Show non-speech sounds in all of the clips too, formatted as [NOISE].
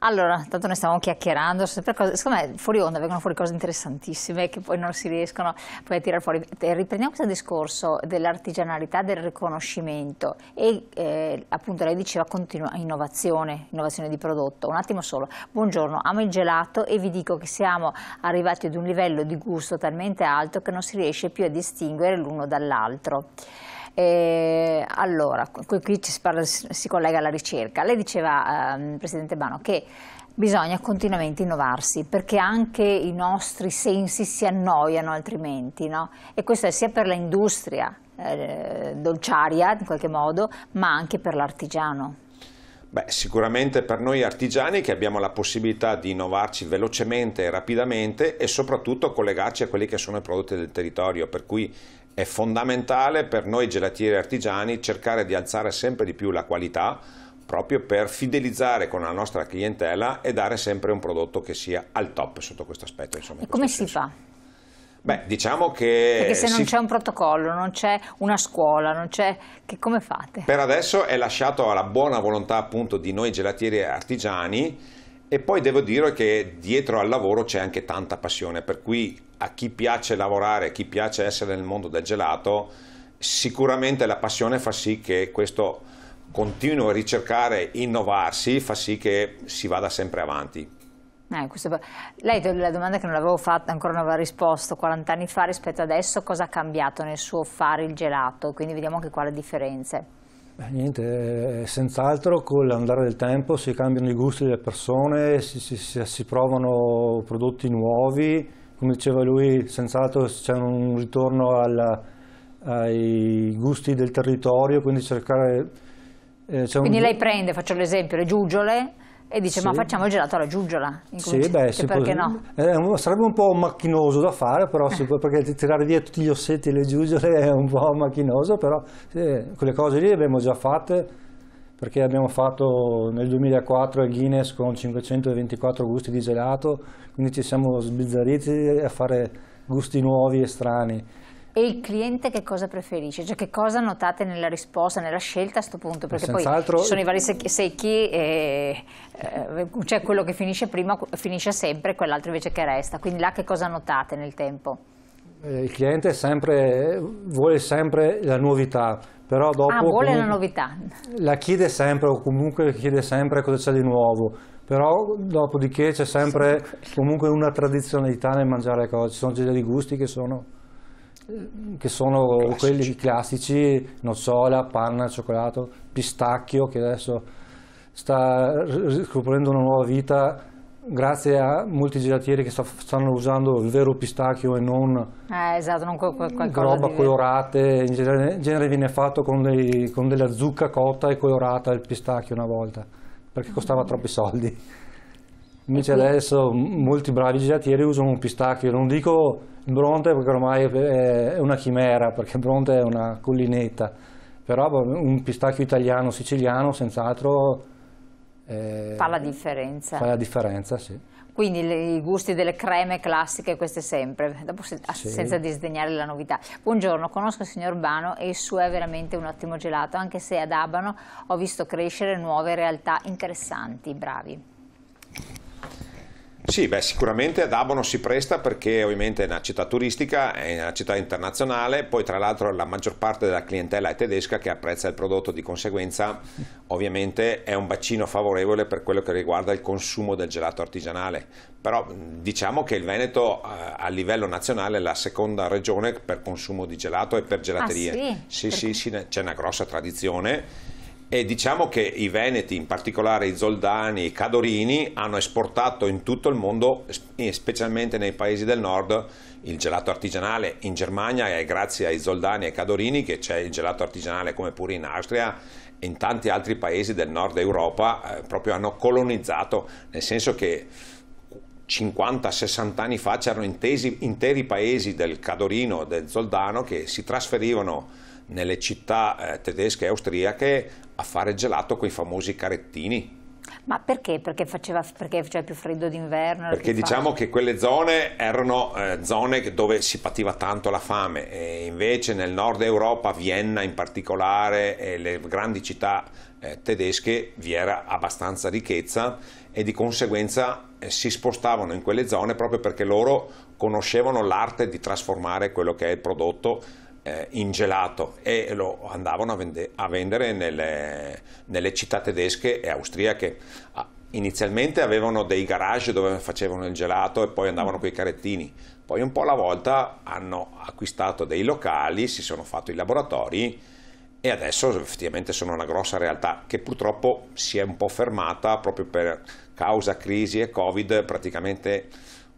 Allora, tanto ne stavamo chiacchierando, cose, secondo me fuori onda vengono fuori cose interessantissime che poi non si riescono poi a tirare fuori. Riprendiamo questo discorso dell'artigianalità, del riconoscimento e eh, appunto lei diceva continua innovazione, innovazione di prodotto. Un attimo solo, buongiorno, amo il gelato e vi dico che siamo arrivati ad un livello di gusto talmente alto che non si riesce più a distinguere l'uno dall'altro. E allora, qui si, parla, si, collega alla ricerca. Lei diceva, eh, Presidente Bano, che bisogna continuamente innovarsi perché anche i nostri sensi si annoiano altrimenti no? e questo è sia per l'industria eh, dolciaria in qualche modo ma anche per l'artigiano. Beh, sicuramente per noi artigiani che abbiamo la possibilità di innovarci velocemente e rapidamente e soprattutto collegarci a quelli che sono i prodotti del territorio, per cui è fondamentale per noi gelatieri artigiani cercare di alzare sempre di più la qualità proprio per fidelizzare con la nostra clientela e dare sempre un prodotto che sia al top sotto questo aspetto. Insomma, questo come senso. si fa? Beh, diciamo che... Perché se non si... c'è un protocollo, non c'è una scuola, non c'è... Che come fate? Per adesso è lasciato alla buona volontà appunto di noi gelatieri artigiani e poi devo dire che dietro al lavoro c'è anche tanta passione, per cui a chi piace lavorare, a chi piace essere nel mondo del gelato, sicuramente la passione fa sì che questo continuo a ricercare, innovarsi, fa sì che si vada sempre avanti. Eh, questo... Lei la domanda che non l'avevo fatta, ancora non aveva risposto, 40 anni fa rispetto adesso, cosa ha cambiato nel suo fare il gelato? Quindi vediamo anche qua le differenze niente, eh, senz'altro con l'andare del tempo si cambiano i gusti delle persone, si, si, si, si provano prodotti nuovi, come diceva lui, senz'altro c'è un ritorno alla, ai gusti del territorio, quindi cercare... Eh, quindi un... lei prende, faccio l'esempio, le giugiole, e dice sì. ma facciamo il gelato alla giuggiola sì, beh, perché no? Eh, un, sarebbe un po' macchinoso da fare però si può, perché tirare via tutti gli ossetti e le giugiole è un po' macchinoso però sì, quelle cose lì le abbiamo già fatte perché abbiamo fatto nel 2004 il Guinness con 524 gusti di gelato quindi ci siamo sbizzarriti a fare gusti nuovi e strani e il cliente che cosa preferisce? Cioè che cosa notate nella risposta, nella scelta a questo punto? Perché poi ci sono i vari secchi e eh, cioè quello che finisce prima finisce sempre e quell'altro invece che resta. Quindi là che cosa notate nel tempo? Eh, il cliente sempre, vuole sempre la novità, però ah, dopo... Ah, vuole la novità. La chiede sempre o comunque chiede sempre cosa c'è di nuovo, però dopodiché c'è sempre comunque una tradizionalità nel mangiare cose, ci sono dei gusti che sono che sono classici. quelli classici, nocciola, panna, cioccolato, pistacchio, che adesso sta scoprendo una nuova vita grazie a molti gelatieri che sta, stanno usando il vero pistacchio e non, eh, esatto, non roba colorate, in genere, in genere, viene fatto con, dei, con della zucca cotta e colorata il pistacchio una volta, perché costava troppi soldi. Invece adesso molti bravi girattieri usano un pistacchio, non dico il Bronte perché ormai è una chimera, perché il Bronte è una collinetta, però boh, un pistacchio italiano, siciliano, senz'altro... Eh, fa la differenza. Fa la differenza, sì. Quindi i gusti delle creme classiche, queste sempre, se, ah, sì. senza disdegnare la novità. Buongiorno, conosco il signor Bano e il suo è veramente un ottimo gelato, anche se ad Abano ho visto crescere nuove realtà interessanti, bravi. Sì, beh, sicuramente ad Abono si presta perché ovviamente è una città turistica, è una città internazionale, poi tra l'altro la maggior parte della clientela è tedesca che apprezza il prodotto, di conseguenza ovviamente è un bacino favorevole per quello che riguarda il consumo del gelato artigianale, però diciamo che il Veneto eh, a livello nazionale è la seconda regione per consumo di gelato e per gelaterie. Ah, sì, sì, sì, sì c'è una grossa tradizione e diciamo che i Veneti, in particolare i Zoldani, i Cadorini, hanno esportato in tutto il mondo, specialmente nei paesi del nord, il gelato artigianale. In Germania è grazie ai Zoldani e ai Cadorini che c'è il gelato artigianale, come pure in Austria e in tanti altri paesi del nord Europa, eh, proprio hanno colonizzato, nel senso che 50-60 anni fa c'erano intesi, interi paesi del Cadorino, del Zoldano, che si trasferivano nelle città eh, tedesche e austriache a fare gelato con i famosi carettini. Ma perché? Perché faceva, perché faceva più freddo d'inverno? Perché diciamo fa... che quelle zone erano eh, zone dove si pativa tanto la fame e invece nel nord Europa, Vienna in particolare e le grandi città eh, tedesche vi era abbastanza ricchezza e di conseguenza eh, si spostavano in quelle zone proprio perché loro conoscevano l'arte di trasformare quello che è il prodotto eh, in gelato e lo andavano a, vende a vendere nelle, nelle, città tedesche e austriache. Ah, inizialmente avevano dei garage dove facevano il gelato e poi andavano con i carrettini, poi un po' alla volta hanno acquistato dei locali, si sono fatti i laboratori e adesso effettivamente sono una grossa realtà che purtroppo si è un po' fermata proprio per causa crisi e covid praticamente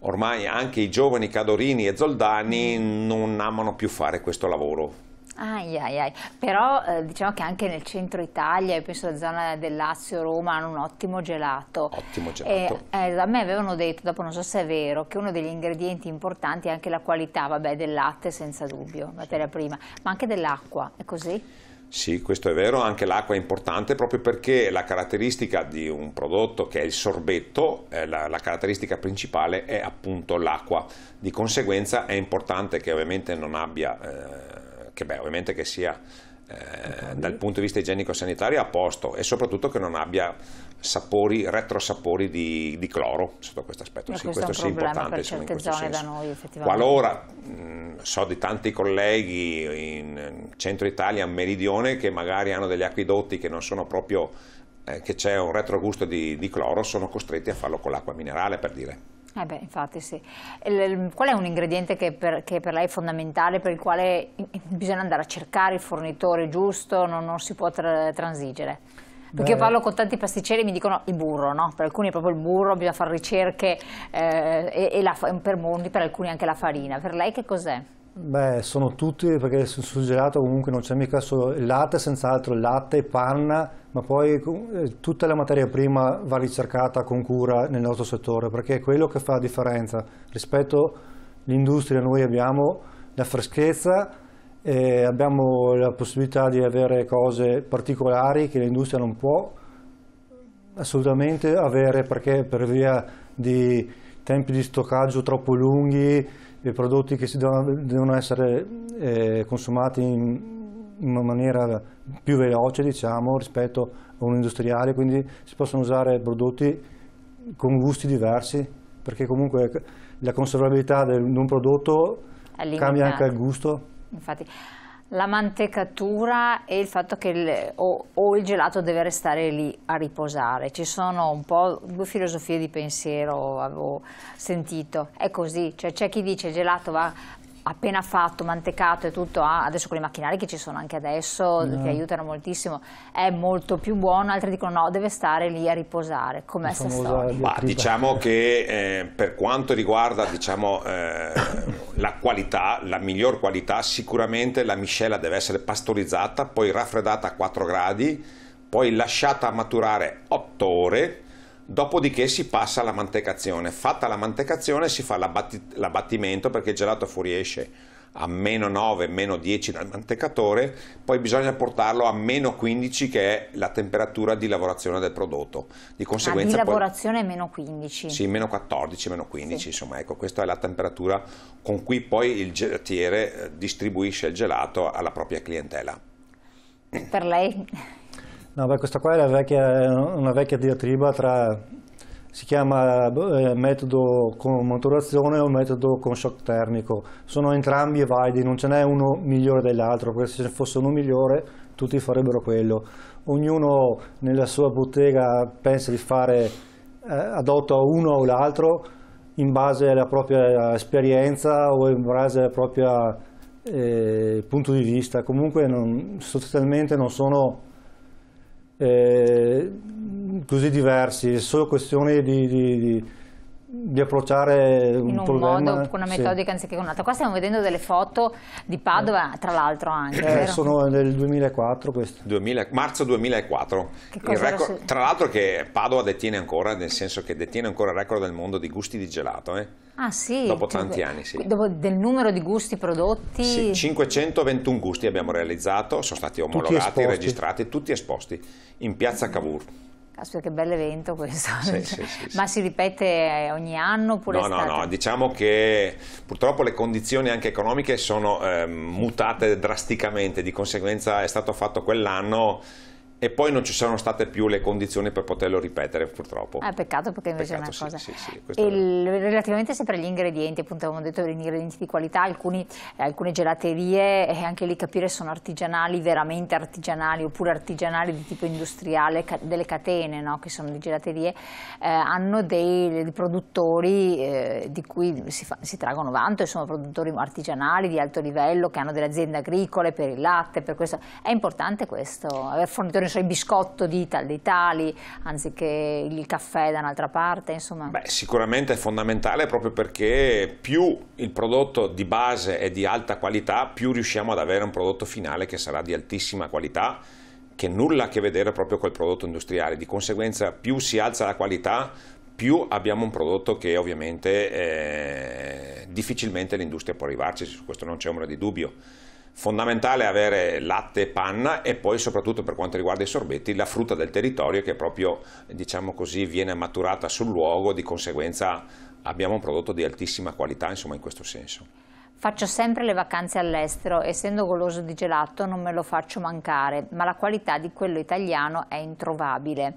ormai anche i giovani Cadorini e Zoldani non amano più fare questo lavoro Ai, ai, ai. Però eh, diciamo che anche nel centro Italia, io penso alla zona del Lazio, Roma, hanno un ottimo gelato. Ottimo gelato. E, eh, a me avevano detto, dopo non so se è vero, che uno degli ingredienti importanti è anche la qualità, vabbè, del latte senza dubbio, materia prima, ma anche dell'acqua, è così? Sì, questo è vero, anche l'acqua è importante proprio perché la caratteristica di un prodotto che è il sorbetto, eh, la, la, caratteristica principale è appunto l'acqua, di conseguenza è importante che ovviamente non abbia, eh, che beh, ovviamente che sia eh, dal punto di vista igienico-sanitario a posto e soprattutto che non abbia sapori, retrosapori di, di, cloro sotto questo aspetto. Sì, questo, questo è, un sì, importante. Per certe zone senso. da noi effettivamente. Qualora mh, mm, so di tanti colleghi in centro Italia, meridione, che magari hanno degli acquidotti che non sono proprio eh, che c'è un retrogusto di, di cloro, sono costretti a farlo con l'acqua minerale per dire. Eh beh, infatti sì. Qual è un ingrediente che per, che per, lei è fondamentale, per il quale bisogna andare a cercare il fornitore giusto, non, non si può tra transigere? Perché Beh. io parlo con tanti pasticceri e mi dicono il burro, no? Per alcuni è proprio il burro, bisogna fare ricerche eh, e, e la, per Mondi, per alcuni anche la farina. Per lei che cos'è? Beh, sono tutti, perché sul gelato comunque non c'è mica solo il latte, senz'altro il latte, panna, ma poi eh, tutta la materia prima va ricercata con cura nel nostro settore, perché è quello che fa la differenza. Rispetto all'industria noi abbiamo la freschezza, e eh, abbiamo la possibilità di avere cose particolari che l'industria non può assolutamente avere perché per via di tempi di stoccaggio troppo lunghi e prodotti che devono, devono, essere eh, consumati in, in, una maniera più veloce diciamo, rispetto a un industriale, quindi si possono usare prodotti con gusti diversi perché comunque la conservabilità di un prodotto cambia anche il gusto. Infatti la mantecatura e il fatto che il, o, o, il gelato deve restare lì a riposare. Ci sono un po' due filosofie di pensiero, avevo sentito. È così, cioè c'è chi dice il gelato va appena fatto, mantecato e tutto, ah, adesso con i macchinari che ci sono anche adesso, no. Mm. che aiutano moltissimo, è molto più buono, altri dicono no, deve stare lì a riposare, com'è sta storia? Ma diciamo che eh, per quanto riguarda diciamo, eh, la qualità, la miglior qualità, sicuramente la miscela deve essere pastorizzata, poi raffreddata a 4 gradi, poi lasciata maturare 8 ore, Dopodiché si passa alla mantecazione. Fatta la mantecazione si fa l'abbattimento perché il gelato fuoriesce a meno 9, meno 10 dal mantecatore, poi bisogna portarlo a meno 15 che è la temperatura di lavorazione del prodotto. Di ah, conseguenza... Ma di lavorazione poi, meno 15. Sì, meno 14, meno 15, sì. insomma, ecco, questa è la temperatura con cui poi il gelatiere eh, distribuisce il gelato alla propria clientela. Per lei No, beh, questa qua è vecchia, una vecchia diatriba tra, si chiama eh, metodo con maturazione o metodo con shock termico. Sono entrambi validi, non ce n'è uno migliore dell'altro, perché se ce ne fosse uno migliore tutti farebbero quello. Ognuno nella sua bottega pensa di fare, eh, a uno o l'altro in base alla propria esperienza o in base al proprio eh, punto di vista. Comunque non, sostanzialmente non sono eh, così diversi, è solo questione di, di, di di approcciare un, in un problema. modo, con una metodica sì. anziché con un'altra. Qua stiamo vedendo delle foto di Padova, eh. tra l'altro anche. Eh, sono del 2004 questo. 2000, marzo 2004. Record, su... Tra l'altro che Padova detiene ancora, nel senso che detiene ancora il record del mondo di gusti di gelato. Eh? Ah sì? Dopo cioè, tanti anni, sì. Dopo del numero di gusti prodotti? Sì, 521 gusti abbiamo realizzato, sono stati omologati, tutti registrati, tutti esposti in piazza Cavour. Aspetta, che bell'evento questo. Sì, [LAUGHS] sì, sì, Ma si ripete ogni anno? Oppure no, no, no, diciamo che purtroppo le condizioni anche economiche sono eh, mutate drasticamente, di conseguenza è stato fatto quell'anno e poi non ci sono state più le condizioni per poterlo ripetere purtroppo. Ah, peccato perché invece peccato, è una cosa. Sì, sì, sì, Il, relativamente sempre agli ingredienti, appunto abbiamo detto gli ingredienti di qualità, alcuni, eh, alcune gelaterie e eh, anche lì capire se sono artigianali, veramente artigianali oppure artigianali di tipo industriale, ca delle catene no? che sono di gelaterie, eh, hanno dei, dei produttori eh, di cui si, fa, si traggono vanto, e sono produttori artigianali di alto livello che hanno delle aziende agricole per il latte, per questo. È importante questo, aver fornitori so, il biscotto di tal dei tali, anziché il caffè da un'altra parte, insomma? Beh, sicuramente è fondamentale proprio perché più il prodotto di base è di alta qualità, più riusciamo ad avere un prodotto finale che sarà di altissima qualità, che nulla a che vedere proprio col prodotto industriale. Di conseguenza, più si alza la qualità, più abbiamo un prodotto che ovviamente eh, difficilmente l'industria può arrivarci, su questo non c'è ombra di dubbio fondamentale avere latte e panna e poi soprattutto per quanto riguarda i sorbetti la frutta del territorio che proprio diciamo così viene maturata sul luogo di conseguenza abbiamo un prodotto di altissima qualità insomma in questo senso Faccio sempre le vacanze all'estero, essendo goloso di gelato non me lo faccio mancare, ma la qualità di quello italiano è introvabile.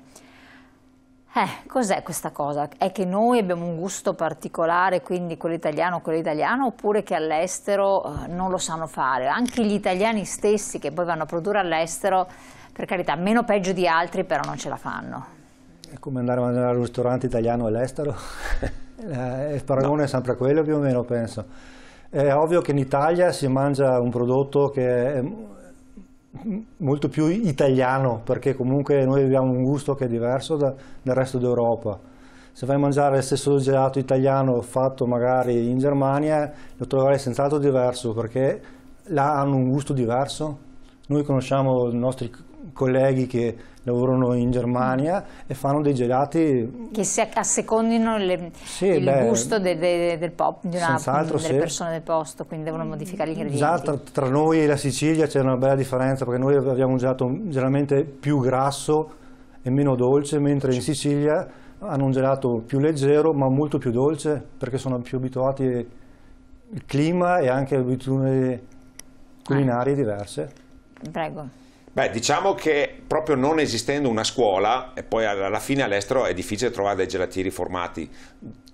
Eh, cos'è questa cosa? È che noi abbiamo un gusto particolare, quindi quello italiano, quello italiano, oppure che all'estero eh, non lo sanno fare? Anche gli italiani stessi che poi vanno a produrre all'estero, per carità, meno peggio di altri, però non ce la fanno. È come andare a mangiare al ristorante italiano all'estero? [LAUGHS] Eh, il paragone no. è sempre quello più o meno, penso. È ovvio che in Italia si mangia un prodotto che è molto più italiano perché comunque noi abbiamo un gusto che è diverso da, dal resto d'Europa. Se vai a mangiare lo stesso gelato italiano fatto magari in Germania lo troverai senz'altro diverso perché là hanno un gusto diverso. Noi conosciamo i nostri colleghi che lavorano in Germania e fanno dei gelati... Che si assecondino le, sì, il beh, gusto de, de, del pop, di una, delle sì. persone del posto, quindi devono modificare gli ingredienti. Già tra, tra noi e la Sicilia c'è una bella differenza perché noi abbiamo un gelato generalmente più grasso e meno dolce, mentre in Sicilia hanno un gelato più leggero ma molto più dolce perché sono più abituati al clima e anche alle abitudini ah. culinarie diverse. Prego. Beh, diciamo che proprio non esistendo una scuola, e poi alla fine all'estero è difficile trovare dei gelatieri formati.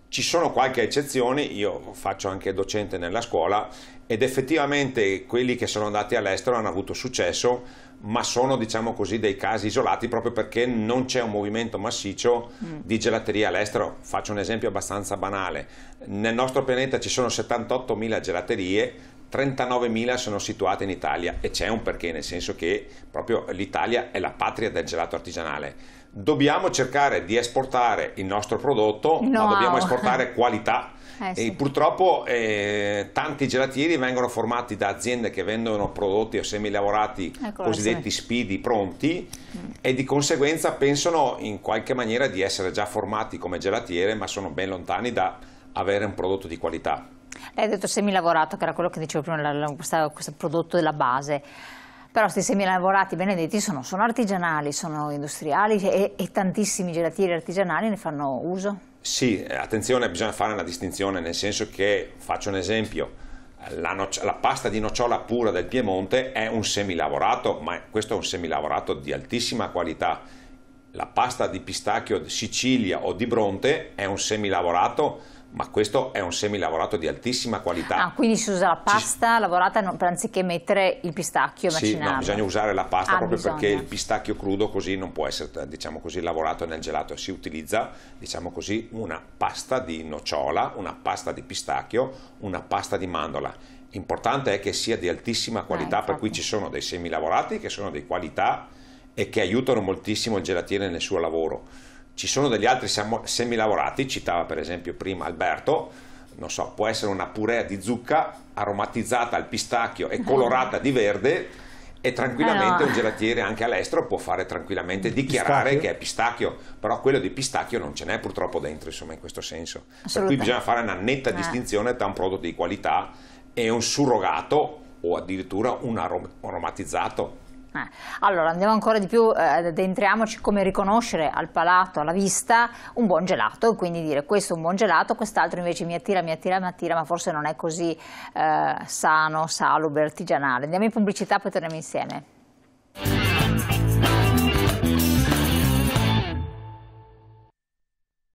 Ci sono qualche eccezione, io faccio anche docente nella scuola ed effettivamente quelli che sono andati all'estero hanno avuto successo, ma sono diciamo così dei casi isolati proprio perché non c'è un movimento massiccio mm. di gelateria all'estero. Faccio un esempio abbastanza banale. Nel nostro pianeta ci sono 78.000 gelaterie, 39.000 sono situate in Italia e c'è un perché, nel senso che proprio l'Italia è la patria del gelato artigianale. Dobbiamo cercare di esportare il nostro prodotto, no. ma dobbiamo esportare qualità. [LAUGHS] Eh sì. purtroppo eh, tanti gelatieri vengono formati da aziende che vendono prodotti o semilavorati ecco cosiddetti speedy pronti mm. e di conseguenza pensano in qualche maniera di essere già formati come gelatiere ma sono ben lontani da avere un prodotto di qualità. Lei ha detto semilavorato, che era quello che dicevo prima, la, la, questa, questo prodotto della base. Però questi semilavorati benedetti sono, sono artigianali, sono industriali e, e tantissimi gelatieri artigianali ne fanno uso? Sì, attenzione, bisogna fare una distinzione, nel senso che, faccio un esempio, la, la, pasta di nocciola pura del Piemonte è un semilavorato, ma questo è un semilavorato di altissima qualità. La pasta di pistacchio di Sicilia o di Bronte è un semilavorato ma questo è un semilavorato di altissima qualità. Ah, quindi si usa la pasta ci... lavorata non, anziché mettere il pistacchio e sì, Sì, no, bisogna usare la pasta ah, proprio bisogna. perché il pistacchio crudo così non può essere, diciamo così, lavorato nel gelato. Si utilizza, diciamo così, una pasta di nocciola, una pasta di pistacchio, una pasta di mandorla. L'importante è che sia di altissima qualità, ah, per cui ci sono dei semilavorati che sono di qualità e che aiutano moltissimo il gelatino nel suo lavoro ci sono degli altri semilavorati, citava per esempio prima Alberto, non so, può essere una purea di zucca aromatizzata al pistacchio e colorata di verde e tranquillamente eh un gelatiere anche all'estero può fare tranquillamente mm. dichiarare pistacchio. che è pistacchio, però quello di pistacchio non ce n'è purtroppo dentro, insomma, in questo senso. Per cui bisogna fare una netta eh. distinzione tra un prodotto di qualità e un surrogato o addirittura un aromatizzato. Eh. Allora andiamo ancora di più, eh, addentriamoci come riconoscere al palato, alla vista, un buon gelato, quindi dire questo è un buon gelato, quest'altro invece mi attira, mi attira, mi attira, ma forse non è così eh, sano, salubre, artigianale. Andiamo in pubblicità, poi torniamo insieme.